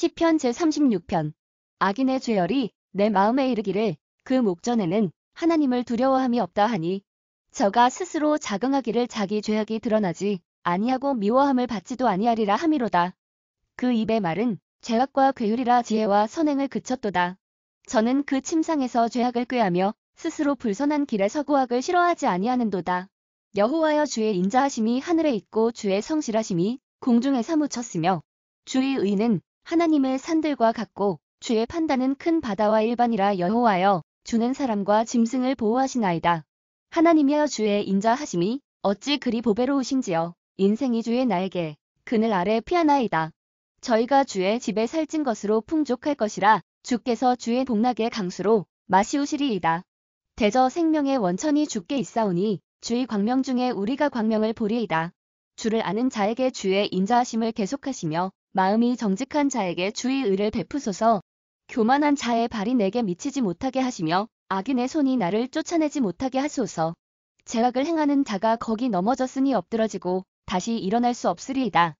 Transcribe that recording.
시편 제36편 악인의 죄열이 내 마음에 이르기를 그 목전에는 하나님을 두려워함이 없다 하니 저가 스스로 자긍하기를 자기 죄악이 드러나지 아니하고 미워함을 받지도 아니하리라 함이로다. 그 입의 말은 죄악과 괴율이라 지혜와 선행을 그쳤도다. 저는 그 침상에서 죄악을 꾀하며 스스로 불선한 길에 서구악을 싫어하지 아니하는도다. 여호와여 주의 인자하심이 하늘에 있고 주의 성실하심이 공중에 사무쳤으며 주의 의는 하나님의 산들과 같고 주의 판단은 큰 바다와 일반이라 여호와여 주는 사람과 짐승을 보호하시나이다. 하나님여 이 주의 인자하심이 어찌 그리 보배로우신지요. 인생이 주의 나에게 그늘 아래 피하나이다. 저희가 주의 집에 살찐 것으로 풍족할 것이라 주께서 주의 복락의 강수로 마시우시리이다. 대저 생명의 원천이 주께 있사오니 주의 광명 중에 우리가 광명을 보리이다. 주를 아는 자에게 주의 인자하심을 계속하시며 마음이 정직한 자에게 주의 의를 베푸소서 교만한 자의 발이 내게 미치지 못하게 하시며 악인의 손이 나를 쫓아내지 못하게 하소서 제각을 행하는 자가 거기 넘어졌으니 엎드러지고 다시 일어날 수 없으리이다.